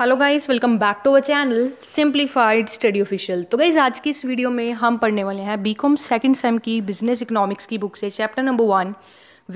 hello guys welcome back to our channel simplified study official तो guys आज की इस वीडियो में हम पढ़ने वाले हैं बीकॉम सेकंड सेम की बिजनेस इकोनॉमिक्स की बुक से चैप्टर नंबर वन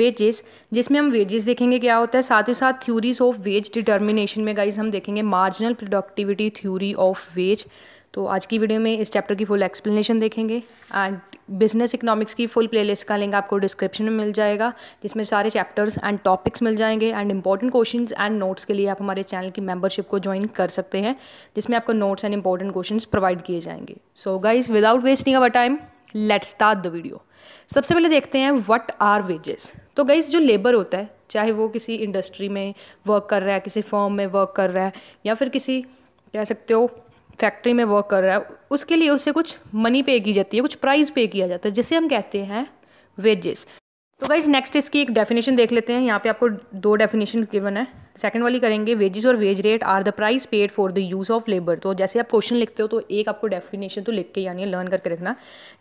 वेजेस जिसमें हम वेजेस देखेंगे क्या होता है साथ ही साथ थ्योरीज ऑफ वेज डिटर्मिनेशन में गाइस हम देखेंगे marginal productivity theory of wage तो आज की वीडियो में इस चैप्टर की फुल एक्सप्लेनेशन देखेंगे एंड बिजनेस इकोनॉमिक्स की फुल प्लेलिस्ट का लिंक आपको डिस्क्रिप्शन में मिल जाएगा जिसमें सारे चैप्टर्स एंड टॉपिक्स मिल जाएंगे and important question and notes के लिए आप हमारे चैनल की मेंबरशिप को ज्वाइन कर सकते हैं जिसमें आपको notes and important question provide किए जाएंगे so guys without wasting our time let start the video सबसे पहले देखते हैं वट आर वेजेस तो गाइज जो लेबर होता है चाहे वो किसी इंडस्ट्री में वर्क कर रहा है किसी फॉर्म में वर्क कर रहा है या फिर किसी कह सकते हो फैक्ट्री में वर्क कर रहा है उसके लिए उसे कुछ मनी पे की जाती है कुछ प्राइस पे किया जाता है जिसे हम कहते हैं वेजेस तो गाइज नेक्स्ट इसकी एक डेफिनेशन देख लेते हैं यहाँ पे आपको दो डेफिनेशन गिवन है सेकंड वाली करेंगे वेजेस और wage rate are the price paid for the use of labour तो जैसे आप क्वेश्चन लिखते हो तो एक आपको डेफिनेशन तो लिख के यानी लर्न करके रखना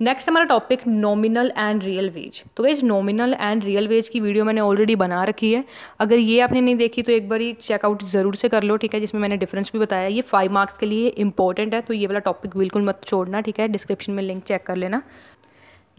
नेक्स्ट हमारा topic nominal and real wage तो guys nominal and real wage की वीडियो मैंने ऑलरेडी बना रखी है अगर ये आपने नहीं देखी तो एक बार ही चेकआउट ज़रूर से कर लो ठीक है जिसमें मैंने डिफरेंस भी बताया ये फाइव मार्क्स के लिए इंपॉर्टेंट है तो ये वाला टॉपिक बिल्कुल मत छोड़ना ठीक है डिस्क्रिप्शन में लिंक चेक कर लेना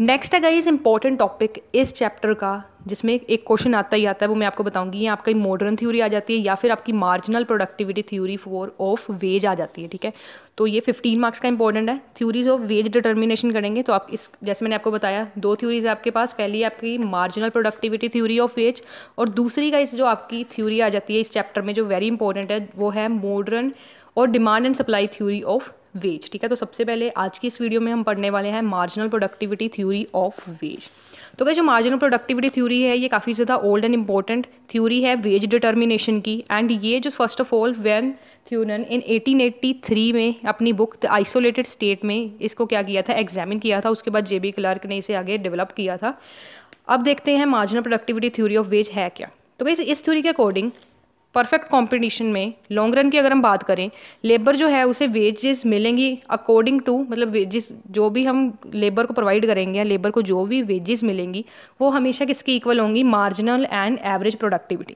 नेक्स्ट है गाइस इंपॉर्टेंट टॉपिक इस चैप्टर का जिसमें एक क्वेश्चन आता ही आता है वो मैं आपको बताऊंगी ये आपका मॉडर्न थ्योरी आ जाती है या फिर आपकी marginal productivity theory for of wage आ जाती है ठीक है तो ये 15 मार्क्स का इंपॉर्टेंट है थ्योरीज ऑफ वेज डिटर्मिनेशन करेंगे तो आप इस जैसे मैंने आपको बताया दो थ्योरीज है आपके पास पहली आपकी marginal productivity theory of wage और दूसरी का इस जो आपकी थ्योरी आ जाती है इस चैप्टर में जो वेरी इंपॉर्टेंट है वो है मॉडर्न और demand and supply theory of wage ठीक है तो सबसे पहले आज की इस वीडियो में हम पढ़ने वाले हैं marginal productivity theory of wage तो क्या जो मार्जिनल प्रोडक्टिविटी थ्योरी है ये काफ़ी ज़्यादा ओल्ड एंड इम्पॉर्टेंट थ्योरी है वेज डिटर्मिनेशन की एंड ये जो first of all von Thunen in 1883 में अपनी बुक द आइसोलेटेड स्टेट में इसको क्या किया था एग्जामिन किया था उसके बाद जे बी क्लार्क ने इसे आगे डेवलप किया था अब देखते हैं marginal productivity theory of wage है क्या तो कैसे इस थ्योरी के अकॉर्डिंग परफेक्ट कॉम्पिटिशन में लॉन्ग रन की अगर हम बात करें लेबर जो है उसे वेजेस मिलेंगी अकॉर्डिंग टू मतलब वेजेस जो भी हम लेबर को प्रोवाइड करेंगे या लेबर को जो भी वेजेस मिलेंगी वो हमेशा किसकी इक्वल होंगी मार्जिनल एंड एवरेज प्रोडक्टिविटी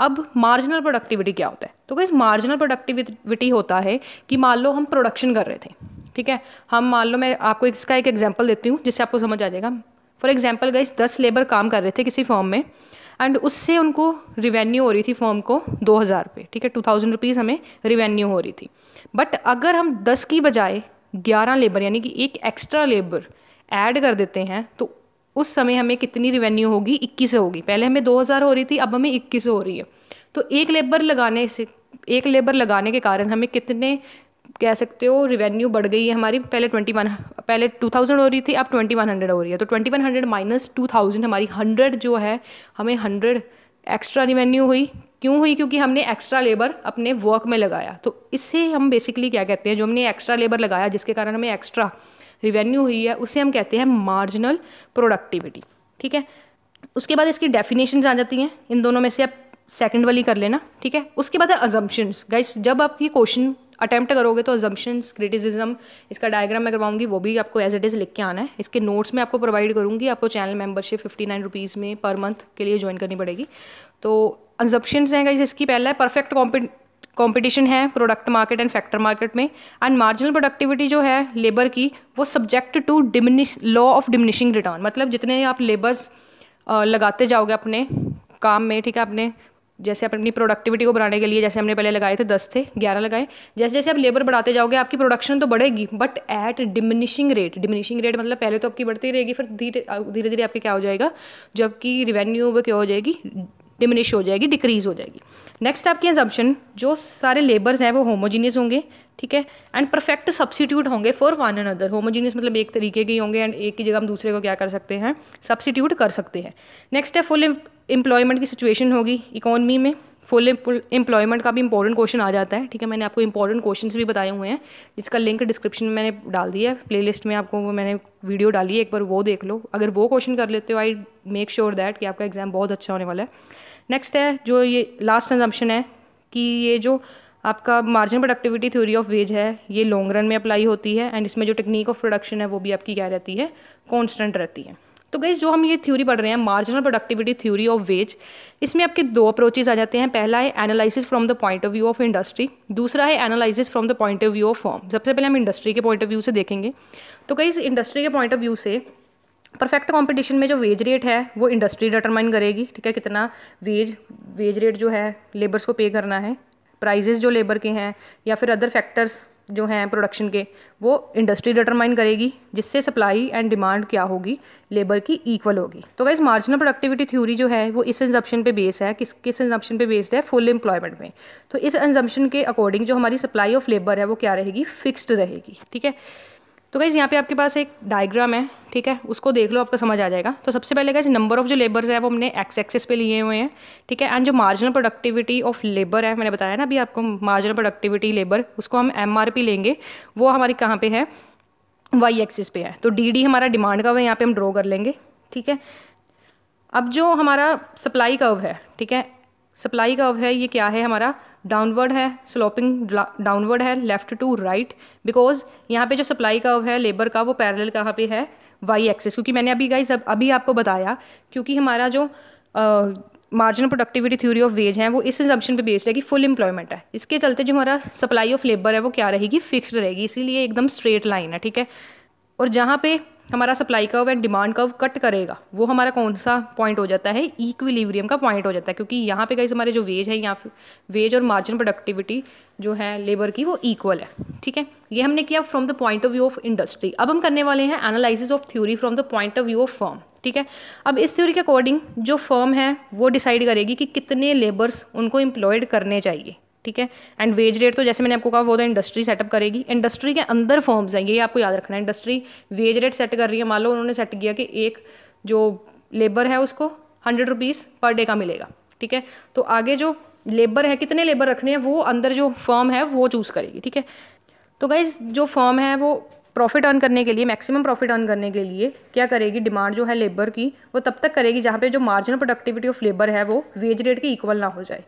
अब मार्जिनल प्रोडक्टिविटी क्या होता है तो कैसे मार्जिनल प्रोडक्टिविटी होता है कि मान लो हम प्रोडक्शन कर रहे थे ठीक है हम मान लो मैं आपको इसका एक एग्जाम्पल देती हूँ जिससे आपको समझ आ जाएगा फॉर एग्जाम्पल गए दस लेबर काम कर रहे थे किसी फॉर्म में एंड उससे उनको रिवेन्यू हो रही थी फॉर्म को दो हज़ार रुपये ठीक है टू थाउजेंड रुपीज़ हमें रिवेन्यू हो रही थी बट अगर हम दस की बजाय ग्यारह लेबर यानी कि एक एक्स्ट्रा लेबर ऐड कर देते हैं तो उस समय हमें कितनी रिवेन्यू होगी इक्कीस होगी पहले हमें दो हज़ार हो रही थी अब हमें इक्कीस हो रही है तो एक लेबर लगाने से एक लेबर लगाने के कारण हमें कितने कह सकते हो रिवेन्यू बढ़ गई है हमारी पहले ट्वेंटी वन पहले टू थाउजेंड हो रही थी अब ट्वेंटी वन हंड्रेड हो रही है तो twenty one hundred minus two thousand हमारी हंड्रेड जो है हमें हंड्रेड एक्स्ट्रा रिवेन्यू हुई क्यों हुई क्योंकि हमने एक्स्ट्रा लेबर अपने वर्क में लगाया तो इससे हम बेसिकली क्या कहते हैं जो हमने एक्स्ट्रा लेबर लगाया जिसके कारण हमें एक्स्ट्रा रिवेन्यू हुई है उसे हम कहते हैं मार्जिनल प्रोडक्टिविटी ठीक है उसके बाद इसकी डेफिनेशन आ जाती हैं इन दोनों में से आप सेकंड वाली कर लेना ठीक है उसके बाद है अजम्पन्स गाइस जब आप ये क्वेश्चन अटैम्प्ट करोगे तो एजम्पन्स क्रिटिसिज्म इसका डायग्राम मैं करवाऊंगी वो भी आपको एज इट इज़ लिख के आना है इसके नोट्स में आपको प्रोवाइड करूँगी आपको channel membership fifty nine rupees में पर मंथ के लिए ज्वाइन करनी पड़ेगी तो एजम्पन्स हैं इसकी पहला है परफेक्ट कॉम्पिटिशन है product market and factor market में एंड मार्जिनल प्रोडक्टिविटी जो है लेबर की वो subject to diminish law of diminishing return मतलब जितने आप लेबर्स लगाते जाओगे अपने काम में ठीक है अपने जैसे आप अपनी प्रोडक्टिविटी को बढ़ाने के लिए जैसे हमने पहले लगाए थे दस थे ग्यारह लगाए जैसे जैसे आप लेबर बढ़ाते जाओगे आपकी प्रोडक्शन तो बढ़ेगी but at diminishing rate diminishing rate मतलब पहले तो आपकी बढ़ती रहेगी फिर धीरे धीरे धीरे आपके क्या हो जाएगा जो आपकी रिवेन्यू वो क्या हो जाएगी डिमिनिश हो जाएगी डिक्रीज हो जाएगी नेक्स्ट आपकी एजम्पन जो सारे लेबर्स हैं वो होमोजीनियस होंगे ठीक है एंड परफेक्ट सब्सिट्यूट होंगे फॉर वन अनदर होमोजीनियस मतलब एक तरीके के होंगे एंड एक की जगह हम दूसरे को क्या कर सकते हैं सब्सिट्यूट कर सकते हैं नेक्स्ट है फुल एम्प्लॉयमेंट की सिचुएशन होगी इकोनमी में फुल एम्प्लॉयमेंट का भी इंपॉर्टेंट क्वेश्चन आ जाता है ठीक है मैंने आपको इंपॉर्टेंट क्वेश्चन भी बताए हुए हैं जिसका लिंक डिस्क्रिप्शन में मैंने डाल दिया है लिस्ट में आपको मैंने वीडियो डाली है एक बार वो देख लो अगर वो क्वेश्चन कर लेते हो आई मेक श्योर दैट कि आपका एग्जाम बहुत अच्छा होने वाला है नेक्स्ट है जो ये लास्ट कंजम्पशन है कि ये जो आपका margin productivity theory of wage है ये लॉन्ग रन में अप्लाई होती है एंड इसमें जो टेक्निक ऑफ प्रोडक्शन है वो भी आपकी क्या रहती है कॉन्स्टेंट रहती है तो गई जो हम ये थ्योरी पढ़ रहे हैं marginal productivity theory of wage इसमें आपके दो अप्रोचेज आ जाते हैं पहला है analysis from the point of view of industry दूसरा है analysis from the point of view of form सबसे पहले हम इंडस्ट्री के पॉइंट ऑफ व्यू से देखेंगे तो कई इंडस्ट्री के पॉइंट ऑफ व्यू से परफेक्ट कॉम्पिटिशन में जो वेज रेट है वो इंडस्ट्री डिटरमाइन करेगी ठीक है कितना वेज वेज रेट जो है लेबर्स को पे करना है प्राइजेज़ जो लेबर के हैं या फिर अदर फैक्टर्स जो हैं प्रोडक्शन के वो इंडस्ट्री डिटरमाइन करेगी जिससे सप्लाई एंड डिमांड क्या होगी लेबर की इक्वल होगी तो गाइज मार्जिनल प्रोडक्टिविटी थ्योरी जो है वो इस एंजम्पन पे बेस है किस किस एंजम्पन पे बेस्ड है फुल एम्प्लॉयमेंट में तो इस एंजम्पन के अकॉर्डिंग जो हमारी सप्लाई ऑफ लेबर है वो क्या रहेगी फिक्स्ड रहेगी ठीक है तो गाइज़ यहाँ पे आपके पास एक डायग्राम है ठीक है उसको देख लो आपको समझ आ जाएगा तो सबसे पहले गाइज नंबर ऑफ जो लेबर्स है वो हमने एक्स एक्सेस पे लिए हुए हैं ठीक है एंड जो मार्जिनल प्रोडक्टिविटी ऑफ लेबर है मैंने बताया ना अभी आपको मार्जिनल प्रोडक्टिविटी लेबर उसको हम एम लेंगे वो हमारी कहाँ पर है वाई एक्सिस पे है तो डी डी हमारा डिमांड का है यहाँ पर हम ड्रॉ कर लेंगे ठीक है अब जो हमारा सप्लाई कर्व है ठीक है सप्लाई कर्व है ये क्या है हमारा डाउनवर्ड है स्लोपिंग डाउनवर्ड है लेफ्ट टू राइट बिकॉज यहाँ पे जो सप्लाई कर्व है लेबर का वो पैरेलल कहाँ पे है वाई एक्सेस क्योंकि मैंने अभी गाइज अभी आपको बताया क्योंकि हमारा जो marginal productivity theory of wage है वो इस एजम्पन पे बेस्ड है कि फुल एम्प्लॉयमेंट है इसके चलते जो हमारा सप्लाई ऑफ लेबर है वो क्या रहेगी फिक्स्ड रहेगी इसीलिए एकदम स्ट्रेट लाइन है ठीक है और जहाँ पे हमारा supply curve and demand curve cut करेगा वो हमारा कौन सा पॉइंट हो जाता है इक्विलिब्रियम का पॉइंट हो जाता है क्योंकि यहाँ पे गाइज हमारे जो वेज है यहाँ वेज और मार्जिन प्रोडक्टिविटी जो है लेबर की वो इक्वल है ठीक है ये हमने किया from the point of view of industry अब हम करने वाले हैं analysis of theory from the point of view of firm ठीक है अब इस थ्योरी के अकॉर्डिंग जो फर्म है वो डिसाइड करेगी कि कितने लेबर्स उनको एम्प्लॉयड करने चाहिए ठीक है एंड वेज रेट तो जैसे मैंने आपको कहा वो तो इंडस्ट्री सेटअप करेगी इंडस्ट्री के अंदर फॉर्म्स हैं ये आपको याद रखना है इंडस्ट्री वेज रेट सेट कर रही है मान लो उन्होंने सेट किया कि एक जो लेबर है उसको हंड्रेड रुपीज़ पर डे का मिलेगा ठीक है तो आगे जो लेबर है कितने लेबर रखने हैं वो अंदर जो फॉर्म है वो चूज़ करेगी ठीक है तो गाइज जो फॉर्म है वो प्रॉफिट अर्न करने के लिए मैक्सिमम प्रॉफिट अर्न करने के लिए क्या करेगी डिमांड जो है लेबर की वो तब तक करेगी जहाँ पे जो मार्जिनल प्रोडक्टिविटी ऑफ लेबर है वो वेज रेट के इक्वल ना हो जाए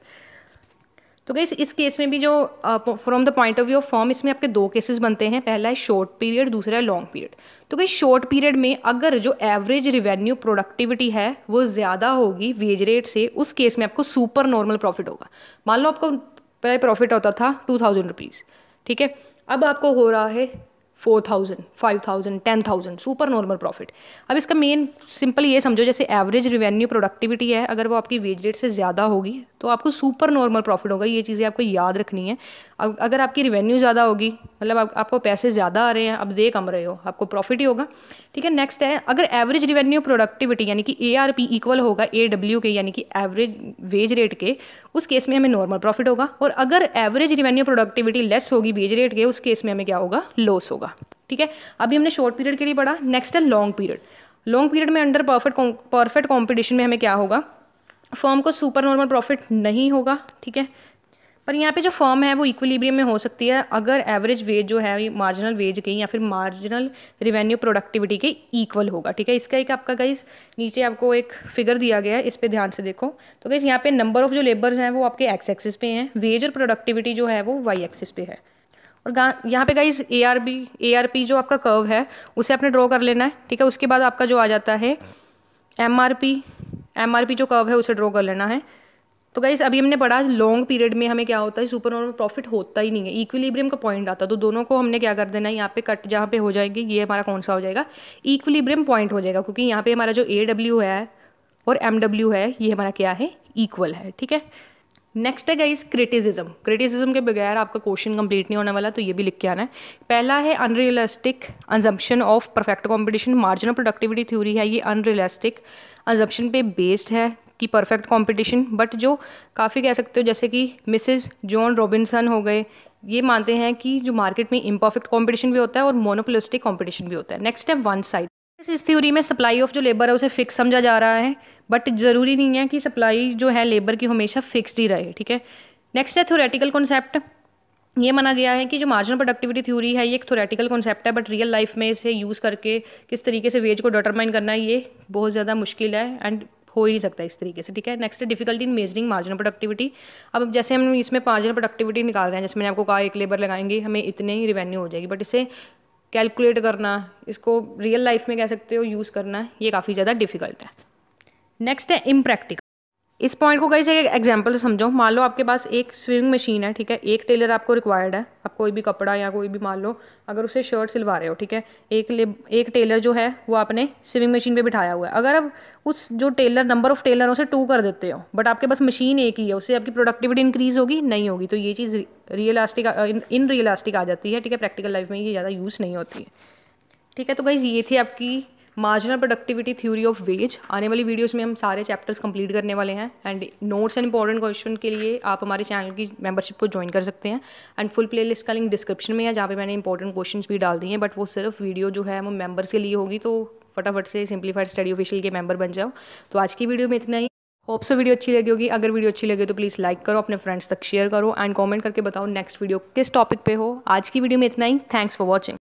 तो गई इस केस में भी जो from the point of view of form इसमें आपके दो केसेस बनते हैं पहला है शॉर्ट पीरियड दूसरा है लॉन्ग पीरियड तो गई शॉर्ट पीरियड में अगर जो एवरेज रिवेन्यू प्रोडक्टिविटी है वो ज़्यादा होगी वेज रेट से उस केस में आपको सुपर नॉर्मल प्रॉफिट होगा मान लो आपको पहले प्रॉफिट होता था टू थाउजेंड रुपीज़ ठीक है अब आपको हो रहा है four thousand five thousand ten thousand super normal profit अब इसका मेन सिंपल ये समझो जैसे एवरेज रिवेन्यू प्रोडक्टिविटी है अगर वो आपकी वेज रेट से ज़्यादा होगी तो आपको सुपर नॉर्मल प्रॉफिट होगा ये चीज़ें आपको याद रखनी है अब अगर आपकी रिवेन्यू ज़्यादा होगी मतलब आप, आपको पैसे ज़्यादा आ रहे हैं अब दे कम रहे हो आपको प्रॉफिट ही होगा ठीक है नेक्स्ट है अगर एवरेज रिवेन्यू प्रोडक्टिविटी यानी कि ए आर पी इक्वल होगा ए डब्ल्यू के यानी कि एवरेज वेज रेट के उस केस में हमें नॉर्मल प्रॉफिट होगा और अगर एवरेज रिवेन्यू प्रोडक्टिविटी लेस होगी वेज रेट के उस केस में हमें क्या होगा लॉस होगा ठीक है अभी हमने शॉर्ट पीरियड के लिए पढ़ा नेक्स्ट है लॉन्ग पीरियड लॉन्ग पीरियड में अंडर परफेक्ट परफेक्ट कॉम्पिटिशन में हमें क्या होगा फॉर्म को सुपर नॉर्मल प्रॉफिट नहीं होगा ठीक है पर यहाँ पे जो फॉर्म है वो इक्विलिब्रियम में हो सकती है अगर एवरेज वेज जो है मार्जिनल वेज के या फिर मार्जिनल रिवेन्यू प्रोडक्टिविटी के इक्वल होगा ठीक है इसका एक आपका गाइस नीचे आपको एक फिगर दिया गया है इस पर ध्यान से देखो तो गाइस यहाँ पे नंबर ऑफ जो लेबर्स हैं वो आपके एक्स एक्सिस पे हैं वेज और प्रोडक्टिविटी जो है वो वाई एक्सिस पे है और यहाँ पे guys A R B A R P जो आपका कर्व है उसे आपने ड्रॉ कर लेना है ठीक है उसके बाद आपका जो आ जाता है M R P M R P जो कर्व है उसे ड्रॉ कर लेना है तो गाइस अभी हमने पढ़ा लॉन्ग पीरियड में हमें क्या होता है सुपर नॉर्मल प्रॉफिट होता ही नहीं है इक्विलिब्रियम का पॉइंट आता है तो दोनों को हमने क्या कर देना है यहाँ पे कट जहाँ पे हो जाएंगे ये हमारा कौन सा हो जाएगा इक्विलिब्रियम पॉइंट हो जाएगा क्योंकि यहाँ पे हमारा जो ए डब्ल्यू है और एम डब्ल्यू है ये हमारा क्या है इक्वल है ठीक है नेक्स्ट है गाइस क्रिटिसिज्म क्रिटिसिज्म के बगैर आपका क्वेश्चन कंप्लीट नहीं होने वाला तो ये भी लिख के आना है पहला है unrealistic assumption of perfect competition margin of productivity theory है ये अनरियलिस्टिक अजम्पशन पे बेस्ड है की परफेक्ट कंपटीशन बट जो काफ़ी कह सकते हो जैसे कि मिसेज जॉन रॉबिन्सन हो गए ये मानते हैं कि जो मार्केट में इम्परफेक्ट कंपटीशन भी होता है और मोनोपोलिस्टिक कंपटीशन भी होता है नेक्स्ट है वन साइड इस थ्योरी में सप्लाई ऑफ जो लेबर है उसे फिक्स समझा जा रहा है बट ज़रूरी नहीं है कि सप्लाई जो है लेबर की हमेशा फिक्सड ही रहे ठीक है नेक्स्ट है थ्योरेटिकल कॉन्सेप्ट ये माना गया है कि जो मार्जिनल प्रोडक्टिविटी थ्योरी है ये एक थोरेटिकल कॉन्सेप्ट है बट रियल लाइफ में इसे यूज़ करके किस तरीके से वेज को डिटरमाइन करना ये बहुत ज़्यादा मुश्किल है एंड हो ही नहीं सकता इस तरीके से ठीक है नेक्स्ट है difficulty in measuring marginal productivity अब जैसे हम इसमें मार्जिनल प्रोडक्टिविटी निकाल रहे हैं जैसे मैंने आपको कहा एक लेबर लगाएंगे हमें इतने ही रिवेन्यू हो जाएगी बट इसे कैलकुलेट करना इसको रियल लाइफ में कह सकते हो यूज़ करना ये काफ़ी ज़्यादा डिफिकल्ट है नेक्स्ट है इम्प्रैक्टिकल इस पॉइंट को से एग्जाम्पल से मान लो आपके पास एक स्विमिंग मशीन है ठीक है एक टेलर आपको रिक्वायर्ड है आप कोई भी कपड़ा या कोई भी मान लो अगर उसे शर्ट सिलवा रहे हो ठीक है एक ले एक टेलर जो है वो आपने स्विमिंग मशीन पे बिठाया हुआ है अगर आप उस जो टेलर नंबर ऑफ टेलर उसे टू कर देते हो बट आपके पास मशीन एक ही है उससे आपकी प्रोडक्टिविटी इंक्रीज होगी नहीं होगी तो ये चीज़ रियलास्टिक इन रियलास्टिक आ जाती है ठीक है प्रैक्टिकल लाइफ में ये ज़्यादा यूज़ नहीं होती है ठीक है तो गाइज़ ये थी आपकी marginal productivity theory of wage आने वाली वीडियोस में हम सारे चैप्टर्स कंप्लीट करने वाले हैं and notes and important question के लिए आप हमारे चैनल की मेंबरशिप को ज्वाइन कर सकते हैं एंड फुल प्लेलिस्ट का लिंक डिस्क्रिप्शन में है जहाँ पे मैंने इंपॉर्टेंट क्वेश्चन भी डाल दिए हैं बट वो सिर्फ वीडियो जो है वो मेम्बर्स के लिए होगी तो फटाफट से सिंप्लीफाइड स्टडी ऑफिशियल के मेंबर बन जाओ तो आज की वीडियो में इतना ही होप से वीडियो अच्छी लगी होगी अगर वीडियो अच्छी लगे तो प्लीज़ लाइक करो अपने फ्रेंड्स तक शेयर करो एंड कमेंट करके बताओ नेक्स्ट वीडियो किस टॉपिक पे हो आज की वीडियो में इतना ही थैंक्स फॉर वॉचिंग